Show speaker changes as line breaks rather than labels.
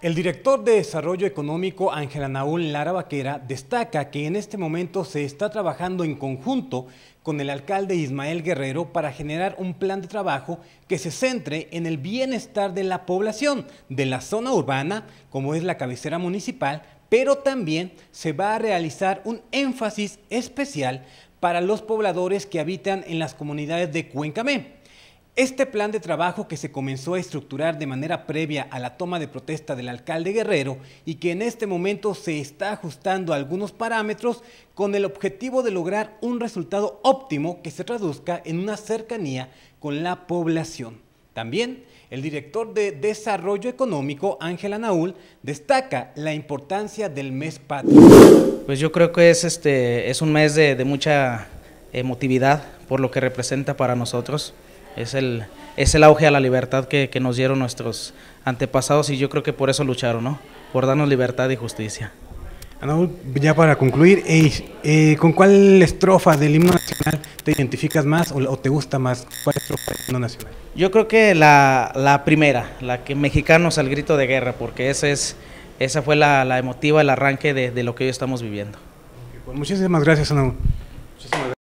El director de Desarrollo Económico Ángela Naúl Lara Vaquera destaca que en este momento se está trabajando en conjunto con el alcalde Ismael Guerrero para generar un plan de trabajo que se centre en el bienestar de la población de la zona urbana, como es la cabecera municipal, pero también se va a realizar un énfasis especial para los pobladores que habitan en las comunidades de Cuencamé. Este plan de trabajo que se comenzó a estructurar de manera previa a la toma de protesta del alcalde Guerrero y que en este momento se está ajustando a algunos parámetros con el objetivo de lograr un resultado óptimo que se traduzca en una cercanía con la población. También el director de Desarrollo Económico, Ángela Naúl, destaca la importancia del mes patrio.
Pues yo creo que es, este, es un mes de mucha emotividad por lo que representa para nosotros es el, es el auge a la libertad que, que, nos dieron nuestros antepasados y yo creo que por eso lucharon, ¿no? Por darnos libertad y justicia. Anaúl,
ya para concluir, eh, ¿con cuál estrofa del himno nacional te identificas más o, te gusta más? ¿Cuál del himno nacional?
Yo creo que la, la primera, la que mexicanos al grito de guerra, porque esa, es, esa fue la, la emotiva, el arranque de, de, lo que hoy estamos viviendo.
pues muchísimas gracias, Anaúl. Muchísimas gracias.